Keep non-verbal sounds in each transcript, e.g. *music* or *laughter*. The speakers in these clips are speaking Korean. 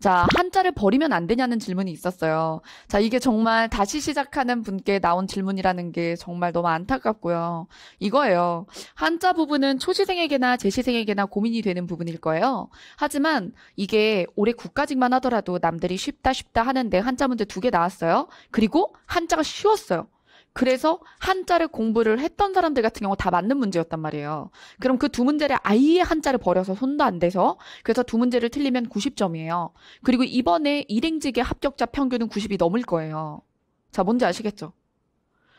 자, 한자를 버리면 안 되냐는 질문이 있었어요. 자, 이게 정말 다시 시작하는 분께 나온 질문이라는 게 정말 너무 안타깝고요. 이거예요. 한자 부분은 초시생에게나 재시생에게나 고민이 되는 부분일 거예요. 하지만 이게 올해 국가직만 하더라도 남들이 쉽다 쉽다 하는데 한자 문제 두 개 나왔어요. 그리고 한자가 쉬웠어요. 그래서 한자를 공부를 했던 사람들 같은 경우 다 맞는 문제였단 말이에요. 그럼 그 두 문제를 아예 한자를 버려서 손도 안 돼서 그래서 두 문제를 틀리면 90점이에요. 그리고 이번에 일행직의 합격자 평균은 90이 넘을 거예요. 자, 뭔지 아시겠죠?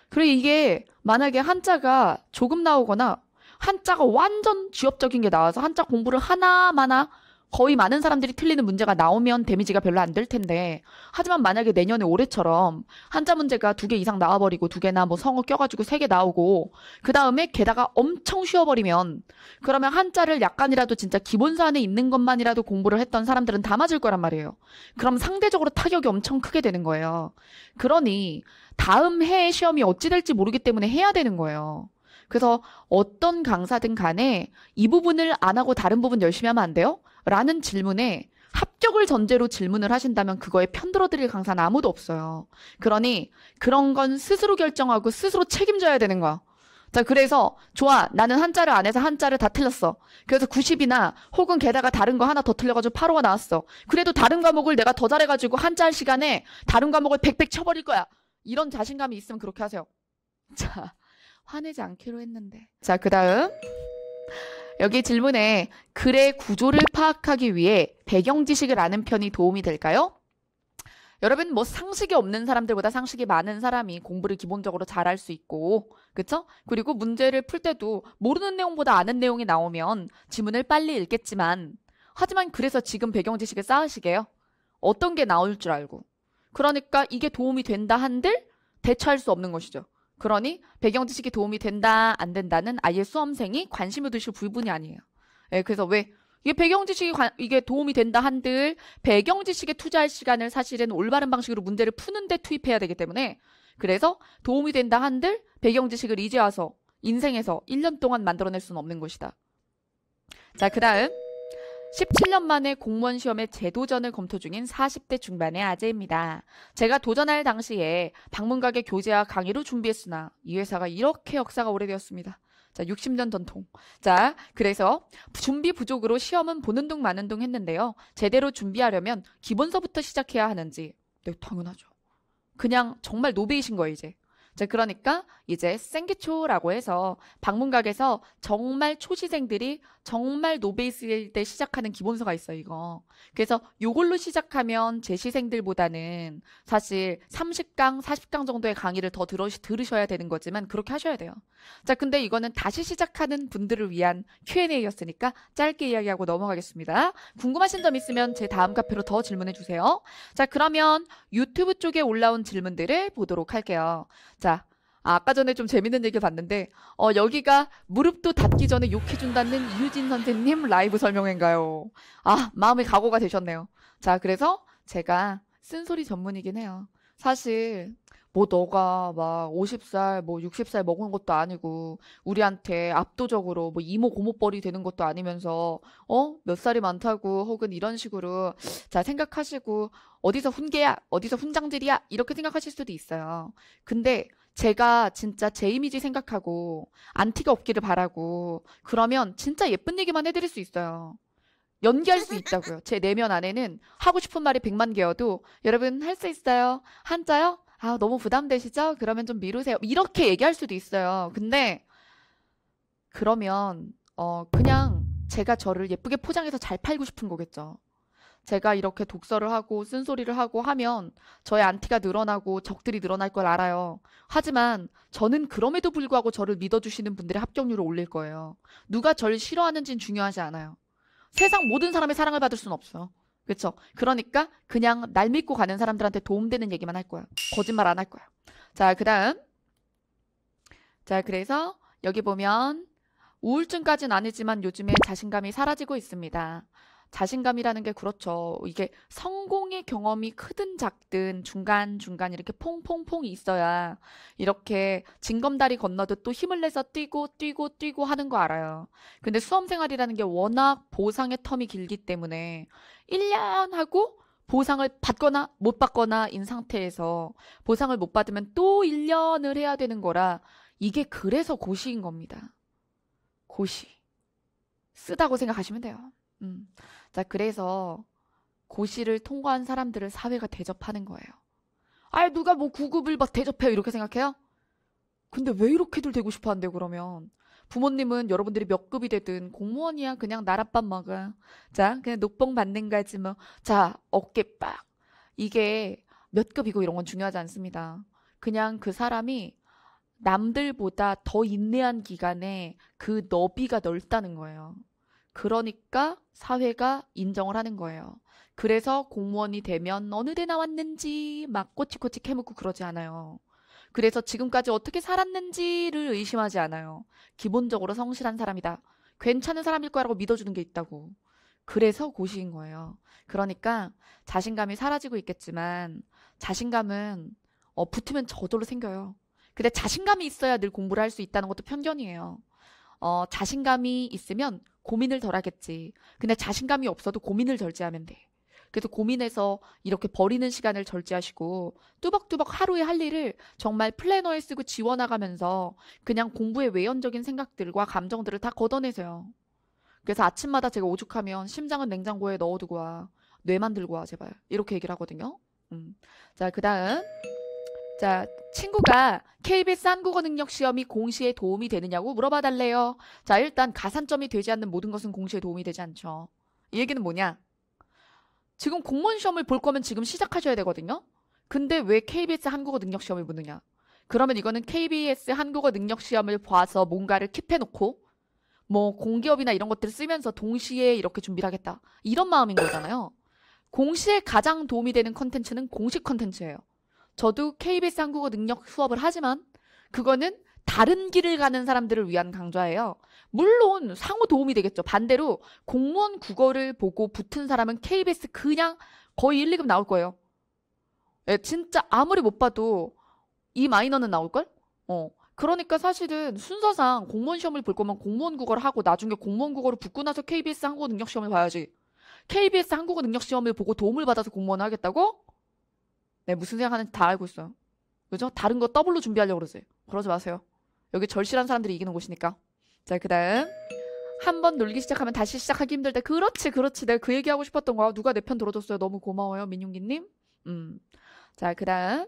그리고 이게 만약에 한자가 조금 나오거나 한자가 완전 지엽적인 게 나와서 한자 공부를 하나마나 거의 많은 사람들이 틀리는 문제가 나오면 데미지가 별로 안 될 텐데 하지만 만약에 내년에 올해처럼 한자 문제가 두 개 이상 나와버리고 두 개나 뭐 성어 껴가지고 세 개 나오고 그 다음에 게다가 엄청 쉬어버리면 그러면 한자를 약간이라도 진짜 기본사 안에 있는 것만이라도 공부를 했던 사람들은 다 맞을 거란 말이에요. 그럼 상대적으로 타격이 엄청 크게 되는 거예요. 그러니 다음 해의 시험이 어찌 될지 모르기 때문에 해야 되는 거예요. 그래서 어떤 강사든 간에 이 부분을 안 하고 다른 부분 열심히 하면 안 돼요? 라는 질문에 합격을 전제로 질문을 하신다면 그거에 편들어 드릴 강사는 아무도 없어요. 그러니 그런 건 스스로 결정하고 스스로 책임져야 되는 거야. 자, 그래서 좋아. 나는 한자를 안 해서 한자를 다 틀렸어. 그래서 90이나 혹은 게다가 다른 거 하나 더 틀려가지고 8호가 나왔어. 그래도 다른 과목을 내가 더 잘해가지고 한자 할 시간에 다른 과목을 100백 쳐버릴 거야. 이런 자신감이 있으면 그렇게 하세요. 자, 화내지 않기로 했는데. 자, 그 다음. 여기 질문에 글의 구조를 파악하기 위해 배경 지식을 아는 편이 도움이 될까요? 여러분 뭐 상식이 없는 사람들보다 상식이 많은 사람이 공부를 기본적으로 잘할 수 있고 그쵸? 그리고 문제를 풀 때도 모르는 내용보다 아는 내용이 나오면 지문을 빨리 읽겠지만 하지만 그래서 지금 배경 지식을 쌓으시게요. 어떤 게 나올 줄 알고 그러니까 이게 도움이 된다 한들 대처할 수 없는 것이죠. 그러니 배경 지식이 도움이 된다 안 된다는 아예 수험생이 관심을 두실 부분이 아니에요. 예, 그래서 왜 이게 배경 지식이 관, 이게 도움이 된다 한들 배경 지식에 투자할 시간을 사실은 올바른 방식으로 문제를 푸는데 투입해야 되기 때문에 그래서 도움이 된다 한들 배경 지식을 이제 와서 인생에서 1년 동안 만들어낼 수는 없는 것이다. 자, 그 다음 17년 만에 공무원 시험에 재도전을 검토 중인 40대 중반의 아재입니다. 제가 도전할 당시에 방문가게 교재와 강의로 준비했으나 이 회사가 이렇게 역사가 오래되었습니다. 자, 60년 전통. 자, 그래서 준비 부족으로 시험은 보는 둥 마는 둥 했는데요. 제대로 준비하려면 기본서부터 시작해야 하는지. 네, 당연하죠. 그냥 정말 노베이신 거예요, 이제. 자, 그러니까 이제 생기초라고 해서 방문각에서 정말 초시생들이 정말 노베이스일 때 시작하는 기본서가 있어요, 이거. 그래서 요걸로 시작하면 제시생들보다는 사실 30강, 40강 정도의 강의를 더 들어, 들으셔야 되는 거지만 그렇게 하셔야 돼요. 자, 근데 이거는 다시 시작하는 분들을 위한 Q&A였으니까 짧게 이야기하고 넘어가겠습니다. 궁금하신 점 있으면 제 다음 카페로 더 질문해 주세요. 자, 그러면 유튜브 쪽에 올라온 질문들을 보도록 할게요. 자, 아, 까 전에 좀 재밌는 얘기 를 봤는데 어, 여기가 무릎도 닿기 전에 욕해준다는 이유진 선생님 라이브 설명인가요? 아 마음의 각오가 되셨네요. 자 그래서 제가 쓴소리 전문이긴 해요. 사실 뭐 너가 막 50살 뭐 60살 먹은 것도 아니고 우리한테 압도적으로 뭐 이모 고모뻘이 되는 것도 아니면서 어 몇 살이 많다고 혹은 이런 식으로 자 생각하시고 어디서 훈계야 어디서 훈장질이야 이렇게 생각하실 수도 있어요. 근데 제가 진짜 제 이미지 생각하고 안티가 없기를 바라고 그러면 진짜 예쁜 얘기만 해드릴 수 있어요. 연기할 수 있다고요. 제 내면 안에는 하고 싶은 말이 100만 개여도 여러분 할 수 있어요. 한자요? 아, 너무 부담되시죠? 그러면 좀 미루세요. 이렇게 얘기할 수도 있어요. 근데 그러면 어 그냥 제가 저를 예쁘게 포장해서 잘 팔고 싶은 거겠죠. 제가 이렇게 독서를 하고 쓴소리를 하고 하면 저의 안티가 늘어나고 적들이 늘어날 걸 알아요. 하지만 저는 그럼에도 불구하고 저를 믿어주시는 분들의 합격률을 올릴 거예요. 누가 저를 싫어하는지는 중요하지 않아요. 세상 모든 사람의 사랑을 받을 수는 없어. 그렇죠? 그러니까 그냥 날 믿고 가는 사람들한테 도움되는 얘기만 할 거야. 거짓말 안 할 거야. 자, 그다음. 자, 그래서 여기 보면 우울증까지는 아니지만 요즘에 자신감이 사라지고 있습니다. 자신감이라는 게 그렇죠. 이게 성공의 경험이 크든 작든 중간중간 이렇게 퐁퐁퐁 있어야 이렇게 징검다리 건너듯 또 힘을 내서 뛰고 뛰고 뛰고 하는 거 알아요. 근데 수험생활이라는 게 워낙 보상의 텀이 길기 때문에 1년 하고 보상을 받거나 못 받거나 인 상태에서 보상을 못 받으면 또 1년을 해야 되는 거라 이게 그래서 고시인 겁니다. 고시. 쓰다고 생각하시면 돼요. 음. 자, 그래서 고시를 통과한 사람들을 사회가 대접하는 거예요. 아, 누가 뭐 9급을 막 대접해요. 이렇게 생각해요? 근데 왜 이렇게들 되고 싶어 한대요, 그러면? 부모님은 여러분들이 몇 급이 되든 공무원이야. 그냥 나랏밥 먹어. 자, 그냥 녹봉 받는 거지 뭐. 자, 어깨 빡. 이게 몇 급이고 이런 건 중요하지 않습니다. 그냥 그 사람이 남들보다 더 인내한 기간에 그 너비가 넓다는 거예요. 그러니까 사회가 인정을 하는 거예요. 그래서 공무원이 되면 어느 대 나왔는지 막 꼬치꼬치 캐묻고 그러지 않아요. 그래서 지금까지 어떻게 살았는지를 의심하지 않아요. 기본적으로 성실한 사람이다. 괜찮은 사람일 거라고 믿어주는 게 있다고. 그래서 고시인 거예요. 그러니까 자신감이 사라지고 있겠지만 자신감은 어, 붙으면 저절로 생겨요. 근데 자신감이 있어야 늘 공부를 할 수 있다는 것도 편견이에요. 어, 자신감이 있으면 고민을 덜 하겠지. 근데 자신감이 없어도 고민을 절제하면 돼. 그래서 고민해서 이렇게 버리는 시간을 절제하시고 뚜벅뚜벅 하루에 할 일을 정말 플래너에 쓰고 지워나가면서 그냥 공부의 외연적인 생각들과 감정들을 다 걷어내세요. 그래서 아침마다 제가 오죽하면 심장은 냉장고에 넣어두고 와. 뇌만 들고 와, 제발. 이렇게 얘기를 하거든요. 음. 자, 그 다음. 자, 친구가 KBS 한국어 능력 시험이 공시에 도움이 되느냐고 물어봐 달래요. 자, 일단 가산점이 되지 않는 모든 것은 공시에 도움이 되지 않죠. 이 얘기는 뭐냐? 지금 공무원 시험을 볼 거면 지금 시작하셔야 되거든요. 근데 왜 KBS 한국어 능력 시험을 보느냐? 그러면 이거는 KBS 한국어 능력 시험을 봐서 뭔가를 킵해놓고 뭐 공기업이나 이런 것들을 쓰면서 동시에 이렇게 준비를 하겠다. 이런 마음인 거잖아요. 공시에 가장 도움이 되는 컨텐츠는 공식 컨텐츠예요. 저도 KBS 한국어 능력 수업을 하지만 그거는 다른 길을 가는 사람들을 위한 강좌예요. 물론 상호 도움이 되겠죠. 반대로 공무원 국어를 보고 붙은 사람은 KBS 그냥 거의 1, 2급 나올 거예요. 예, 진짜 아무리 못 봐도 이 마이너는 나올걸? 어. 그러니까 사실은 순서상 공무원 시험을 볼 거면 공무원 국어를 하고 나중에 공무원 국어를 붙고 나서 KBS 한국어 능력 시험을 봐야지. KBS 한국어 능력 시험을 보고 도움을 받아서 공무원을 하겠다고? 네, 무슨 생각하는지 다 알고 있어요. 그죠? 다른 거 더블로 준비하려고 그러세요. 그러지 마세요. 여기 절실한 사람들이 이기는 곳이니까. 자, 그 다음. 한 번 놀기 시작하면 다시 시작하기 힘들 때. 그렇지, 그렇지. 내가 그 얘기하고 싶었던 거야. 누가 내 편 들어줬어요. 너무 고마워요, 민용기님. 음. 자, 그 다음.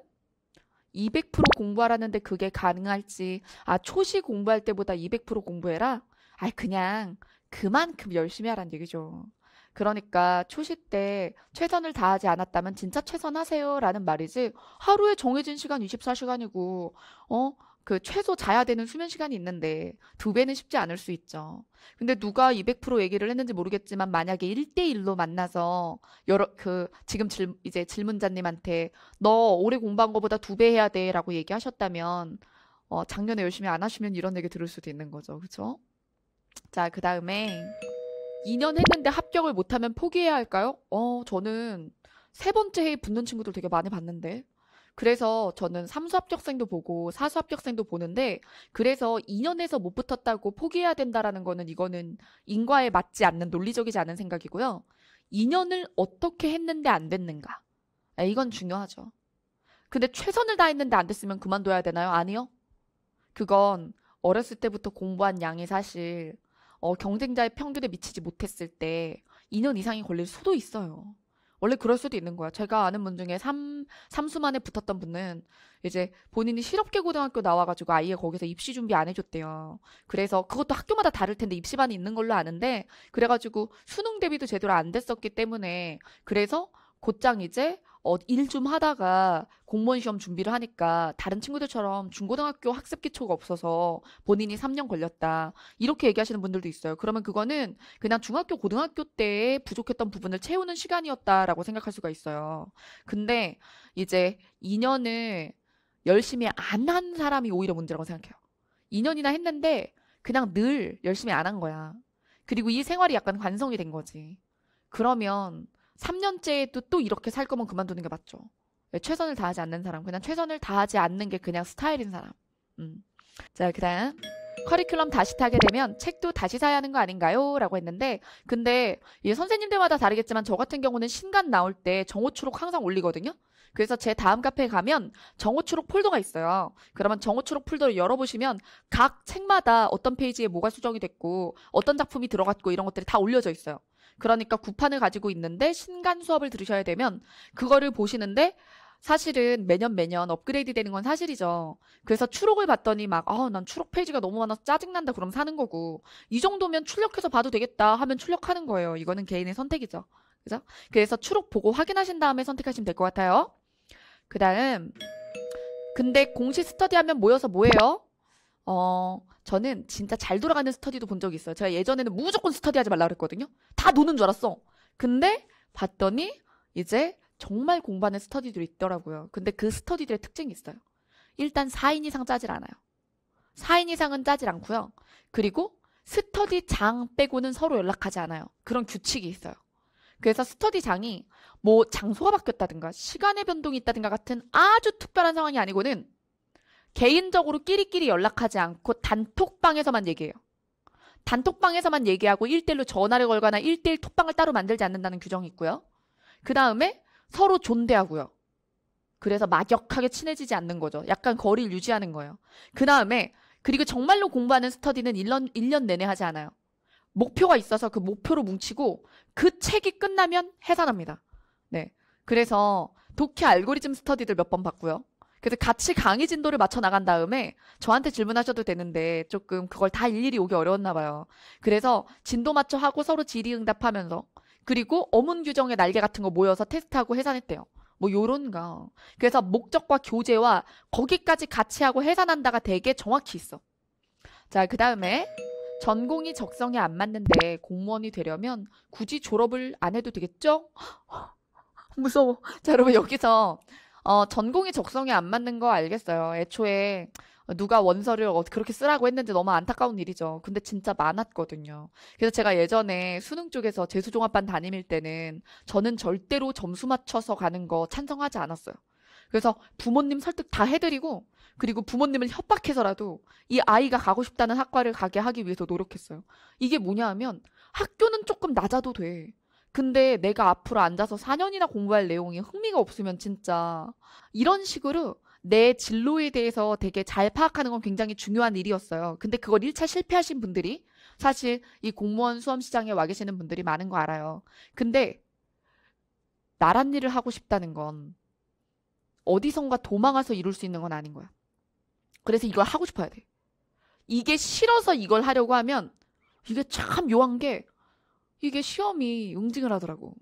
200% 공부하라는데 그게 가능할지. 아, 초시 공부할 때보다 200% 공부해라? 아, 그냥 그만큼 열심히 하라는 얘기죠. 그러니까 초시 때 최선을 다하지 않았다면 진짜 최선하세요라는 말이지 하루에 정해진 시간 24시간이고 어? 그 최소 자야 되는 수면 시간이 있는데 두 배는 쉽지 않을 수 있죠. 근데 누가 200% 얘기를 했는지 모르겠지만 만약에 1대1로 만나서 여러 그 지금 질, 이제 질문자님한테 너 오래 공부한 거보다 두 배 해야 돼라고 얘기하셨다면 어 작년에 열심히 안 하시면 이런 얘기 들을 수도 있는 거죠. 그렇죠? 자, 그다음에 2년 했는데 합격을 못하면 포기해야 할까요? 어, 저는 세 번째 해에 붙는 친구들 되게 많이 봤는데. 그래서 저는 삼수 합격생도 보고 사수 합격생도 보는데 그래서 2년에서 못 붙었다고 포기해야 된다라는 거는 이거는 인과에 맞지 않는 논리적이지 않은 생각이고요. 2년을 어떻게 했는데 안 됐는가. 아, 이건 중요하죠. 근데 최선을 다했는데 안 됐으면 그만둬야 되나요? 아니요. 그건 어렸을 때부터 공부한 양이 사실 어, 경쟁자의 평균에 미치지 못했을 때 2년 이상이 걸릴 수도 있어요. 원래 그럴 수도 있는 거야. 제가 아는 분 중에 3, 3수만에 붙었던 분은 이제 본인이 실업계 고등학교 나와가지고 아예 거기서 입시 준비 안 해줬대요. 그래서 그것도 학교마다 다를 텐데 입시반이 있는 걸로 아는데 그래가지고 수능 대비도 제대로 안 됐었기 때문에 그래서 곧장 이제 어, 일 좀 하다가 공무원 시험 준비를 하니까 다른 친구들처럼 중고등학교 학습 기초가 없어서 본인이 3년 걸렸다. 이렇게 얘기하시는 분들도 있어요. 그러면 그거는 그냥 중학교, 고등학교 때 부족했던 부분을 채우는 시간이었다라고 생각할 수가 있어요. 근데 이제 2년을 열심히 안 한 사람이 오히려 문제라고 생각해요. 2년이나 했는데 그냥 늘 열심히 안 한 거야. 그리고 이 생활이 약간 관성이 된 거지. 그러면 3년째에도 또 이렇게 살 거면 그만두는 게 맞죠. 예, 최선을 다하지 않는 사람. 그냥 최선을 다하지 않는 게 그냥 스타일인 사람. 음. 자, 그 다음. 커리큘럼 다시 타게 되면 책도 다시 사야 하는 거 아닌가요? 라고 했는데, 근데 이 선생님들마다 다르겠지만 저 같은 경우는 신간 나올 때정오추록 항상 올리거든요? 그래서 제 다음 카페에 가면 정오추록 폴더가 있어요. 그러면 정오추록 폴더를 열어보시면 각 책마다 어떤 페이지에 뭐가 수정이 됐고 어떤 작품이 들어갔고 이런 것들이 다 올려져 있어요. 그러니까 구판을 가지고 있는데 신간 수업을 들으셔야 되면 그거를 보시는데 사실은 매년 매년 업그레이드 되는 건 사실이죠. 그래서 추록을 봤더니 막, 아, 난 추록 페이지가 너무 많아서 짜증난다. 그럼 사는 거고. 이 정도면 출력해서 봐도 되겠다 하면 출력하는 거예요. 이거는 개인의 선택이죠. 그죠? 그래서 추록 보고 확인하신 다음에 선택하시면 될 것 같아요. 그 다음. 근데 공시 스터디 하면 모여서 뭐해요 어, 저는 진짜 잘 돌아가는 스터디도 본 적이 있어요. 제가 예전에는 무조건 스터디 하지 말라 그랬거든요. 다 노는 줄 알았어. 근데 봤더니 이제 정말 공부하는 스터디들이 있더라고요. 근데 그 스터디들의 특징이 있어요. 일단 4인 이상 짜질 않아요. 4인 이상은 짜질 않고요. 그리고 스터디 장 빼고는 서로 연락하지 않아요. 그런 규칙이 있어요. 그래서 스터디 장이 뭐 장소가 바뀌었다든가 시간의 변동이 있다든가 같은 아주 특별한 상황이 아니고는 개인적으로 끼리끼리 연락하지 않고 단톡방에서만 얘기해요. 단톡방에서만 얘기하고 일대일로 전화를 걸거나 일대일 톡방을 따로 만들지 않는다는 규정이 있고요. 그 다음에 서로 존대하고요. 그래서 막역하게 친해지지 않는 거죠. 약간 거리를 유지하는 거예요. 그 다음에 그리고 정말로 공부하는 스터디는 1년, 1년 내내 하지 않아요. 목표가 있어서 그 목표로 뭉치고 그 책이 끝나면 해산합니다. 네. 그래서 독해 알고리즘 스터디들 몇 번 봤고요. 그래서 같이 강의 진도를 맞춰 나간 다음에 저한테 질문하셔도 되는데 조금 그걸 다 일일이 오기 어려웠나 봐요. 그래서 진도 맞춰 하고 서로 질의응답하면서 그리고 어문 규정의 날개 같은 거 모여서 테스트하고 해산했대요. 뭐 요런가. 그래서 목적과 교재와 거기까지 같이 하고 해산한다가 되게 정확히 있어. 자, 그 다음에 전공이 적성에 안 맞는데 공무원이 되려면 굳이 졸업을 안 해도 되겠죠? *gasps* 무서워. 자, 여러분 여기서 어, 전공이 적성에 안 맞는 거 알겠어요. 애초에 누가 원서를 어, 그렇게 쓰라고 했는지 너무 안타까운 일이죠. 근데 진짜 많았거든요. 그래서 제가 예전에 수능 쪽에서 재수종합반 다일 때는 저는 절대로 점수 맞춰서 가는 거 찬성하지 않았어요. 그래서 부모님 설득 다 해드리고 그리고 부모님을 협박해서라도 이 아이가 가고 싶다는 학과를 가게 하기 위해서 노력했어요. 이게 뭐냐 하면 학교는 조금 낮아도 돼. 근데 내가 앞으로 앉아서 4년이나 공부할 내용이 흥미가 없으면 진짜 이런 식으로 내 진로에 대해서 되게 잘 파악하는 건 굉장히 중요한 일이었어요. 근데 그걸 1차 실패하신 분들이 사실 이 공무원 수험 시장에 와 계시는 분들이 많은 거 알아요. 근데 나란 일을 하고 싶다는 건 어디선가 도망가서 이룰 수 있는 건 아닌 거야. 그래서 이걸 하고 싶어야 돼. 이게 싫어서 이걸 하려고 하면 이게 참 묘한 게 이게 시험이 응징을 하더라고.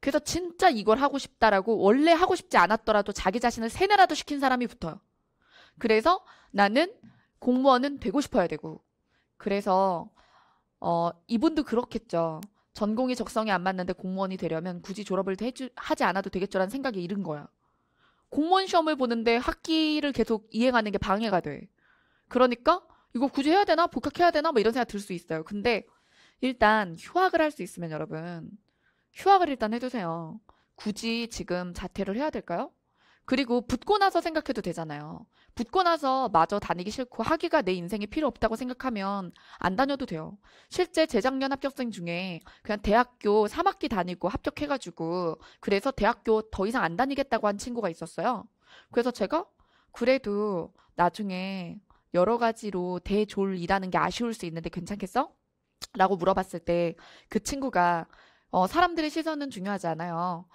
그래서 진짜 이걸 하고 싶다라고 원래 하고 싶지 않았더라도 자기 자신을 세뇌라도 시킨 사람이 붙어요. 그래서 나는 공무원은 되고 싶어야 되고. 그래서 어 이분도 그렇겠죠. 전공이 적성에 안 맞는데 공무원이 되려면 굳이 졸업을 해주, 하지 않아도 되겠죠라는 생각이 이른 거야. 공무원 시험을 보는데 학기를 계속 이행하는 게 방해가 돼. 그러니까 이거 굳이 해야 되나? 복학해야 되나? 뭐 이런 생각 들 수 있어요. 근데 일단 휴학을 할 수 있으면 여러분 휴학을 일단 해두세요. 굳이 지금 자퇴를 해야 될까요? 그리고 붙고 나서 생각해도 되잖아요. 붙고 나서 마저 다니기 싫고 학위가 내 인생에 필요 없다고 생각하면 안 다녀도 돼요. 실제 재작년 합격생 중에 그냥 대학교 3학기 다니고 합격해가지고 그래서 대학교 더 이상 안 다니겠다고 한 친구가 있었어요. 그래서 제가 그래도 나중에 여러 가지로 대졸이라는 게 아쉬울 수 있는데 괜찮겠어? 라고 물어봤을 때 그 친구가 어, 사람들의 시선은 중요하지 않아요.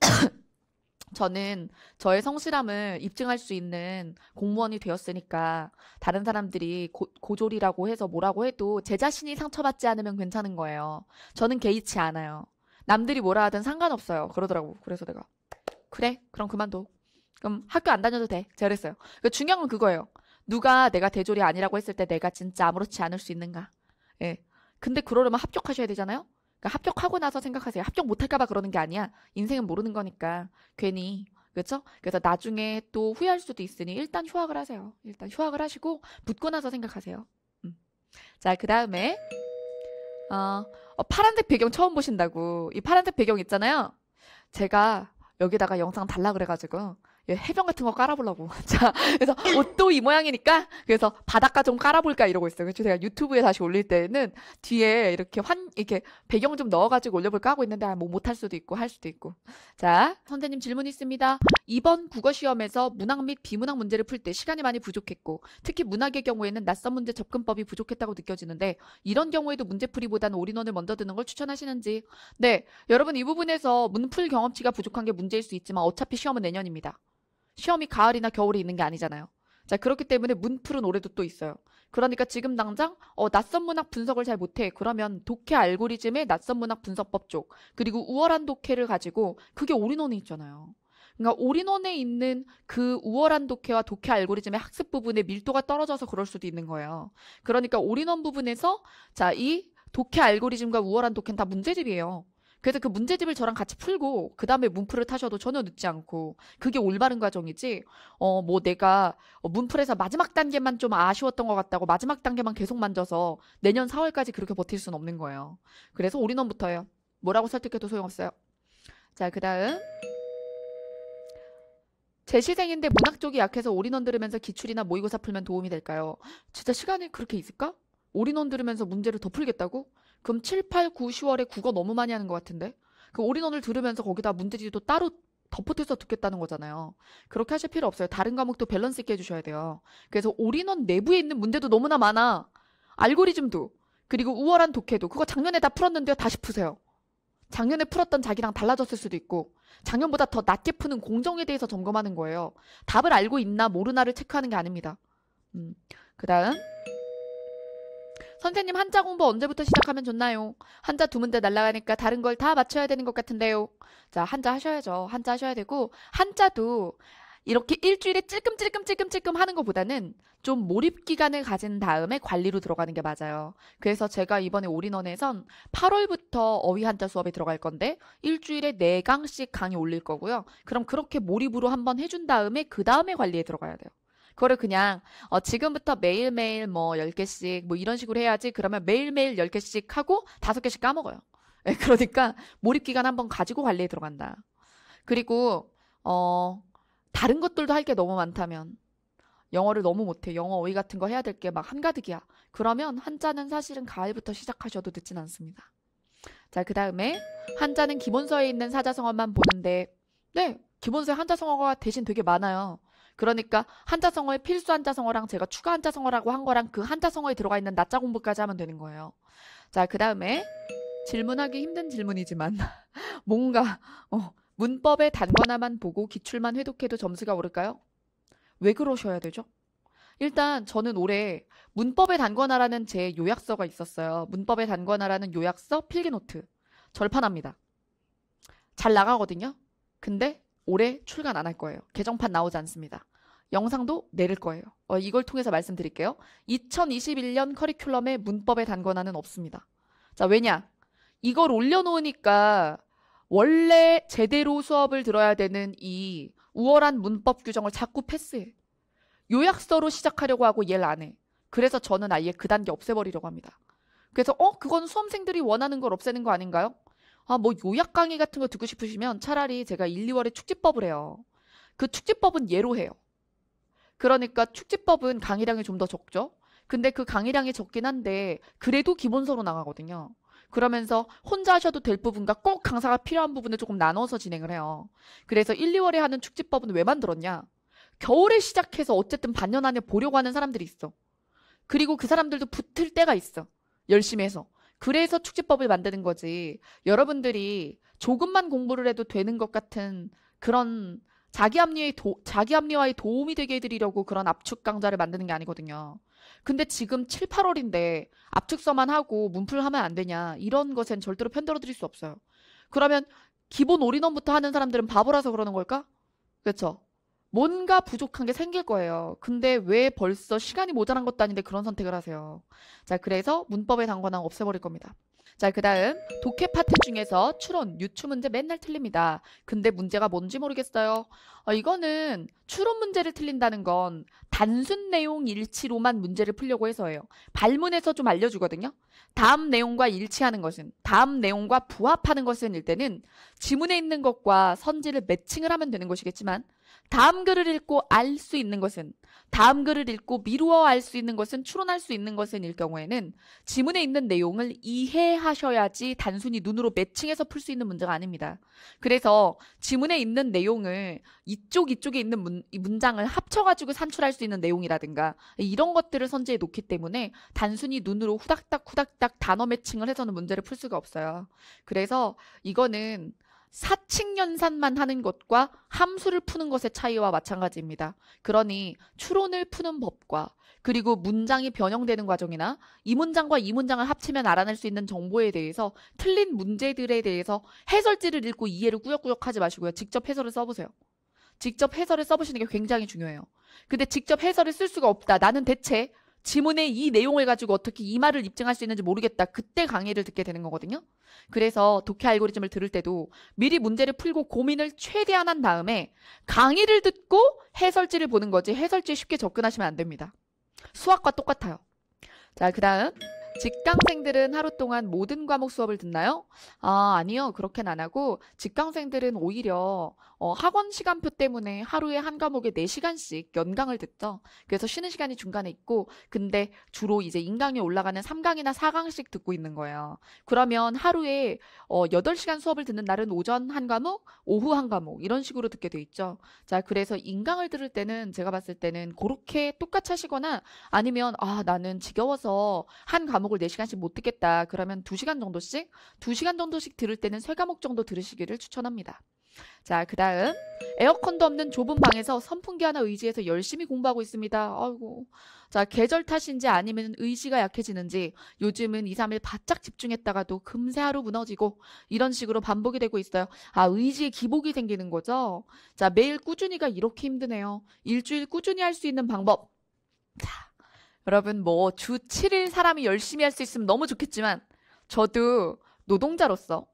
*coughs* 저는 저의 성실함을 입증할 수 있는 공무원이 되었으니까 다른 사람들이 고, 고졸이라고 해서 뭐라고 해도 제 자신이 상처받지 않으면 괜찮은 거예요. 저는 개의치 않아요. 남들이 뭐라 하든 상관없어요. 그러더라고. 그래서 내가 그래 그럼 그만둬. 그럼 학교 안 다녀도 돼. 제가 그랬어요. 그러니까 중요한 건 그거예요. 누가 내가 대졸이 아니라고 했을 때 내가 진짜 아무렇지 않을 수 있는가. 예. 근데 그러려면 합격하셔야 되잖아요. 그러니까 합격하고 나서 생각하세요. 합격 못할까봐 그러는 게 아니야. 인생은 모르는 거니까 괜히 그렇죠? 그래서 나중에 또 후회할 수도 있으니 일단 휴학을 하세요. 일단 휴학을 하시고 붙고 나서 생각하세요. 음. 자, 그 다음에 어, 어, 파란색 배경 처음 보신다고 이 파란색 배경 있잖아요. 제가 여기다가 영상 달라 그래가지고 예, 해변 같은 거 깔아보려고. *laughs* 자, 그래서 옷도 이 모양이니까 그래서 바닷가 좀 깔아볼까 이러고 있어요. 그래서 제가 유튜브에 다시 올릴 때는 뒤에 이렇게 환 이렇게 배경 좀 넣어가지고 올려볼까 하고 있는데 아, 뭐 못할 수도 있고 할 수도 있고. 자, 선생님 질문 있습니다. 이번 국어 시험에서 문학 및 비문학 문제를 풀 때 시간이 많이 부족했고 특히 문학의 경우에는 낯선 문제 접근법이 부족했다고 느껴지는데 이런 경우에도 문제풀이보다는 올인원을 먼저 드는 걸 추천하시는지. 네, 여러분 이 부분에서 문풀 경험치가 부족한 게 문제일 수 있지만 어차피 시험은 내년입니다. 시험이 가을이나 겨울에 있는 게 아니잖아요. 자, 그렇기 때문에 문풀은 올해도 또 있어요. 그러니까 지금 당장 어, 낯선 문학 분석을 잘 못해. 그러면 독해 알고리즘의 낯선 문학 분석법 쪽 그리고 우월한 독해를 가지고 그게 올인원에 있잖아요. 그러니까 올인원에 있는 그 우월한 독해와 독해 알고리즘의 학습 부분의 밀도가 떨어져서 그럴 수도 있는 거예요. 그러니까 올인원 부분에서 자이 독해 알고리즘과 우월한 독해는 다 문제집이에요. 그래서 그 문제집을 저랑 같이 풀고 그 다음에 문풀을 타셔도 전혀 늦지 않고 그게 올바른 과정이지 어 뭐 내가 문풀에서 마지막 단계만 좀 아쉬웠던 것 같다고 마지막 단계만 계속 만져서 내년 4월까지 그렇게 버틸 수는 없는 거예요. 그래서 올인원부터요. 뭐라고 설득해도 소용없어요. 자그 다음 재시생인데 문학 쪽이 약해서 올인원 들으면서 기출이나 모의고사 풀면 도움이 될까요? 진짜 시간이 그렇게 있을까? 올인원 들으면서 문제를 더 풀겠다고? 그럼 7, 8, 9, 10월에 국어 너무 많이 하는 것 같은데? 그 올인원을 들으면서 거기다 문제지도 따로 덧붙여서 듣겠다는 거잖아요. 그렇게 하실 필요 없어요. 다른 과목도 밸런스 있게 해주셔야 돼요. 그래서 올인원 내부에 있는 문제도 너무나 많아. 알고리즘도. 그리고 우월한 독해도. 그거 작년에 다 풀었는데요. 다시 푸세요. 작년에 풀었던 자기랑 달라졌을 수도 있고, 작년보다 더 낮게 푸는 공정에 대해서 점검하는 거예요. 답을 알고 있나 모르나를 체크하는 게 아닙니다. 음. 그 다음. 선생님 한자 공부 언제부터 시작하면 좋나요? 한자 두 문제 날라가니까 다른 걸 다 맞춰야 되는 것 같은데요. 자, 한자 하셔야죠. 한자 하셔야 되고 한자도 이렇게 일주일에 찔끔찔끔찔끔찔끔 하는 것보다는 좀 몰입 기간을 가진 다음에 관리로 들어가는 게 맞아요. 그래서 제가 이번에 올인원에선 8월부터 어휘 한자 수업에 들어갈 건데 일주일에 4강씩 강의 올릴 거고요. 그럼 그렇게 몰입으로 한번 해준 다음에 그 다음에 관리에 들어가야 돼요. 그거를 그냥 어, 지금부터 매일매일 뭐 10개씩 뭐 이런 식으로 해야지 그러면 매일매일 10개씩 하고 5개씩 까먹어요. 네, *laughs* 그러니까 몰입기간 한번 가지고 관리에 들어간다. 그리고 어 다른 것들도 할 게 너무 많다면 영어를 너무 못해. 영어 오이 같은 거 해야 될 게 막 한가득이야. 그러면 한자는 사실은 가을부터 시작하셔도 늦진 않습니다. 자, 그 다음에 한자는 기본서에 있는 사자성어만 보는데, 네, 기본서에 한자성어가 대신 되게 많아요. 그러니까 한자성어의 필수 한자성어랑 제가 추가 한자성어라고 한 거랑 그 한자성어에 들어가 있는 낱자 공부까지 하면 되는 거예요. 자, 그 다음에 질문하기 힘든 질문이지만 *laughs* 뭔가 어, 문법의 단거화만 보고 기출만 회독해도 점수가 오를까요? 왜 그러셔야 되죠? 일단 저는 올해 문법의 단권화라는 제 요약서가 있었어요. 문법의 단권화라는 요약서 필기노트. 절판합니다. 잘 나가거든요. 근데 올해 출간 안 할 거예요. 개정판 나오지 않습니다. 영상도 내릴 거예요. 어, 이걸 통해서 말씀드릴게요. 2021년 커리큘럼의 문법의 단권화는 없습니다. 자, 왜냐? 이걸 올려놓으니까 원래 제대로 수업을 들어야 되는 이 우월한 문법 규정을 자꾸 패스해. 요약서로 시작하려고 하고 얘를 안 해. 그래서 저는 아예 그 단계 없애버리려고 합니다. 그래서 어? 그건 수험생들이 원하는 걸 없애는 거 아닌가요? 아, 뭐 요약 강의 같은 거 듣고 싶으시면 차라리 제가 1, 2월에 축지법을 해요. 그 축지법은 예로 해요. 그러니까 축지법은 강의량이 좀 더 적죠. 근데 그 강의량이 적긴 한데 그래도 기본서로 나가거든요. 그러면서 혼자 하셔도 될 부분과 꼭 강사가 필요한 부분을 조금 나눠서 진행을 해요. 그래서 1, 2월에 하는 축지법은 왜 만들었냐? 겨울에 시작해서 어쨌든 반년 안에 보려고 하는 사람들이 있어. 그리고 그 사람들도 붙을 때가 있어. 열심히 해서. 그래서 축제법을 만드는 거지. 여러분들이 조금만 공부를 해도 되는 것 같은 그런 자기 합리의 도, 자기 합리화에 도움이 되게 해드리려고 그런 압축 강좌를 만드는 게 아니거든요. 근데 지금 7, 8월인데 압축서만 하고 문풀하면 안 되냐 이런 것엔 절대로 편들어 드릴 수 없어요. 그러면 기본 올인원부터 하는 사람들은 바보라서 그러는 걸까? 그렇죠. 뭔가 부족한 게 생길 거예요. 근데 왜 벌써 시간이 모자란 것도 아닌데 그런 선택을 하세요. 자, 그래서 문법에 단과항 없애버릴 겁니다. 자, 그 다음 독해 파트 중에서 추론, 유추 문제 맨날 틀립니다. 근데 문제가 뭔지 모르겠어요. 어, 이거는 추론 문제를 틀린다는 건 단순 내용 일치로만 문제를 풀려고 해서예요. 발문에서 좀 알려주거든요. 다음 내용과 일치하는 것은, 다음 내용과 부합하는 것은일 때는 지문에 있는 것과 선지를 매칭을 하면 되는 것이겠지만 다음 글을 읽고 알 수 있는 것은 다음 글을 읽고 미루어 알 수 있는 것은 추론할 수 있는 것은일 경우에는 지문에 있는 내용을 이해하셔야지 단순히 눈으로 매칭해서 풀 수 있는 문제가 아닙니다. 그래서 지문에 있는 내용을 이쪽 이쪽에 있는 문, 문장을 합쳐가지고 산출할 수 있는 내용이라든가 이런 것들을 선제해 놓기 때문에 단순히 눈으로 후닥닥 후닥닥 단어 매칭을 해서는 문제를 풀 수가 없어요. 그래서 이거는 사칙 연산만 하는 것과 함수를 푸는 것의 차이와 마찬가지입니다. 그러니 추론을 푸는 법과 그리고 문장이 변형되는 과정이나 이 문장과 이 문장을 합치면 알아낼 수 있는 정보에 대해서 틀린 문제들에 대해서 해설지를 읽고 이해를 꾸역꾸역 하지 마시고요. 직접 해설을 써보세요. 직접 해설을 써보시는 게 굉장히 중요해요. 근데 직접 해설을 쓸 수가 없다. 나는 대체 지문의 이 내용을 가지고 어떻게 이 말을 입증할 수 있는지 모르겠다. 그때 강의를 듣게 되는 거거든요. 그래서 독해 알고리즘을 들을 때도 미리 문제를 풀고 고민을 최대한 한 다음에 강의를 듣고 해설지를 보는 거지 해설지에 쉽게 접근하시면 안 됩니다. 수학과 똑같아요. 자, 그 다음. 직강생들은 하루 동안 모든 과목 수업을 듣나요? 아, 아니요. 그렇게는 안 하고 직강생들은 오히려 어, 학원 시간표 때문에 하루에 한 과목에 4시간씩 연강을 듣죠. 그래서 쉬는 시간이 중간에 있고 근데 주로 이제 인강에 올라가는 3강이나 4강씩 듣고 있는 거예요. 그러면 하루에 어, 8시간 수업을 듣는 날은 오전 한 과목, 오후 한 과목 이런 식으로 듣게 돼 있죠. 자, 그래서 인강을 들을 때는 제가 봤을 때는 그렇게 똑같이 하시거나 아니면 아, 나는 지겨워서 한 과목을 4시간씩 못 듣겠다. 그러면 2시간 정도씩 2시간 정도씩 들을 때는 3과목 정도 들으시기를 추천합니다. 자, 그 다음 에어컨도 없는 좁은 방에서 선풍기 하나 의지해서 열심히 공부하고 있습니다. 아이고. 자, 계절 탓인지 아니면 의지가 약해지는지 요즘은 2, 3일 바짝 집중했다가도 금세 하루 무너지고 이런 식으로 반복이 되고 있어요. 아, 의지의 기복이 생기는 거죠. 자, 매일 꾸준히가 이렇게 힘드네요. 일주일 꾸준히 할 수 있는 방법. 자, 여러분 뭐 주 7일 사람이 열심히 할 수 있으면 너무 좋겠지만 저도 노동자로서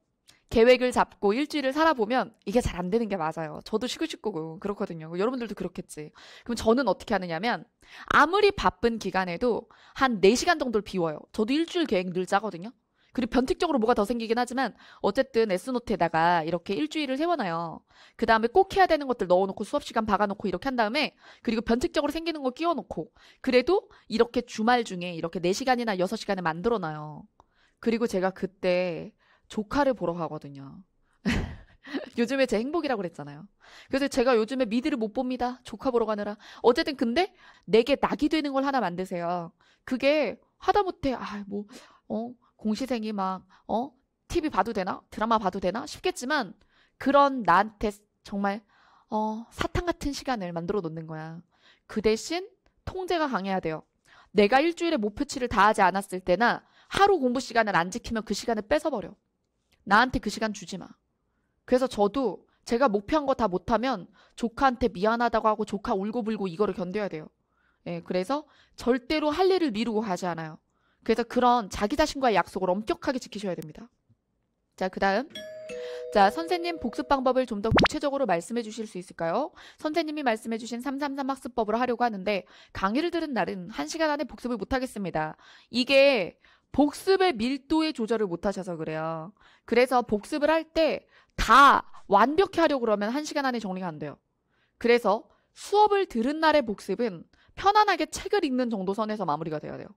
계획을 잡고 일주일을 살아보면 이게 잘 안 되는 게 맞아요. 저도 쉬고 싶고 그렇거든요. 여러분들도 그렇겠지. 그럼 저는 어떻게 하느냐면 아무리 바쁜 기간에도 한 4시간 정도를 비워요. 저도 일주일 계획 늘 짜거든요. 그리고 변칙적으로 뭐가 더 생기긴 하지만 어쨌든 에스노트에다가 이렇게 일주일을 세워놔요. 그 다음에 꼭 해야 되는 것들 넣어놓고 수업시간 박아놓고 이렇게 한 다음에 그리고 변칙적으로 생기는 거 끼워놓고 그래도 이렇게 주말 중에 이렇게 4시간이나 6시간을 만들어놔요. 그리고 제가 그때 조카를 보러 가거든요. *laughs* 요즘에 제 행복이라고 그랬잖아요. 그래서 제가 요즘에 미드를 못 봅니다. 조카 보러 가느라. 어쨌든 근데 내게 낙이 되는 걸 하나 만드세요. 그게 하다못해 아 뭐어 공시생이 막어 TV 봐도 되나 드라마 봐도 되나 싶겠지만 그런 나한테 정말 어 사탕 같은 시간을 만들어 놓는 거야. 그 대신 통제가 강해야 돼요. 내가 일주일에 목표치를 다하지 않았을 때나 하루 공부 시간을 안 지키면 그 시간을 뺏어버려. 나한테 그 시간 주지 마. 그래서 저도 제가 목표한 거 다 못하면 조카한테 미안하다고 하고 조카 울고불고 이거를 견뎌야 돼요. 예, 그래서 절대로 할 일을 미루고 하지 않아요. 그래서 그런 자기 자신과의 약속을 엄격하게 지키셔야 됩니다. 자, 그 다음. 자, 선생님 복습 방법을 좀 더 구체적으로 말씀해 주실 수 있을까요? 선생님이 말씀해 주신 333 학습법으로 하려고 하는데 강의를 들은 날은 1시간 안에 복습을 못 하겠습니다. 이게 복습의 밀도의 조절을 못 하셔서 그래요. 그래서 복습을 할 때 다 완벽히 하려고 그러면 한시간 안에 정리가 안 돼요. 그래서 수업을 들은 날의 복습은 편안하게 책을 읽는 정도 선에서 마무리가 돼야 돼요.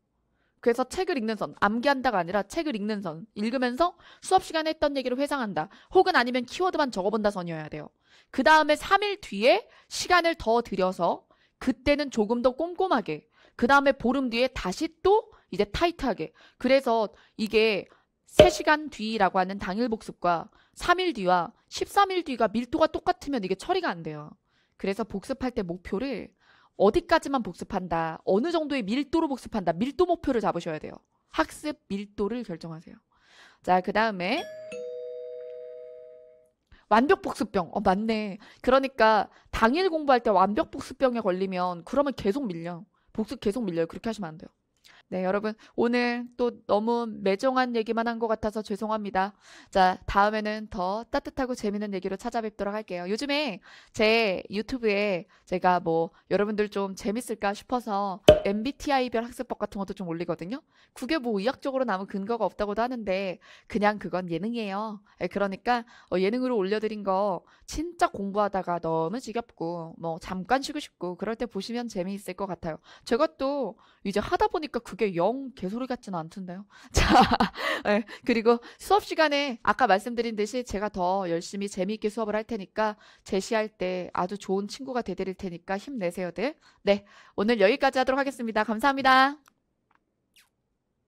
그래서 책을 읽는 선, 암기한다가 아니라 책을 읽는 선, 읽으면서 수업 시간에 했던 얘기를 회상한다. 혹은 아니면 키워드만 적어본다 선이어야 돼요. 그 다음에 3일 뒤에 시간을 더 들여서 그때는 조금 더 꼼꼼하게, 그 다음에 보름 뒤에 다시 또 이제 타이트하게. 그래서 이게 3시간 뒤라고 하는 당일 복습과 3일 뒤와 13일 뒤가 밀도가 똑같으면 이게 처리가 안 돼요. 그래서 복습할 때 목표를 어디까지만 복습한다, 어느 정도의 밀도로 복습한다, 밀도 목표를 잡으셔야 돼요. 학습 밀도를 결정하세요. 자, 그 다음에 완벽 복습병. 어, 맞네. 그러니까 당일 공부할 때 완벽 복습병에 걸리면 그러면 계속 밀려. 복습 계속 밀려요. 그렇게 하시면 안 돼요. 네, 여러분 오늘 또 너무 매정한 얘기만 한 것 같아서 죄송합니다. 자, 다음에는 더 따뜻하고 재밌는 얘기로 찾아뵙도록 할게요. 요즘에 제 유튜브에 제가 뭐 여러분들 좀 재밌을까 싶어서 MBTI별 학습법 같은 것도 좀 올리거든요. 그게 뭐 의학적으로 남은 근거가 없다고도 하는데 그냥 그건 예능이에요. 예, 그러니까 어, 예능으로 올려드린 거 진짜 공부하다가 너무 지겹고 뭐 잠깐 쉬고 싶고 그럴 때 보시면 재미있을 것 같아요. 제가 또 이제 하다 보니까 그 그게 영 개소리 같지는 않던데요. *laughs* 자, 네, 그리고 수업 시간에 아까 말씀드린 듯이 제가 더 열심히 재미있게 수업을 할 테니까 제시할 때 아주 좋은 친구가 되드릴 테니까 힘내세요,들. 네, 오늘 여기까지 하도록 하겠습니다. 감사합니다.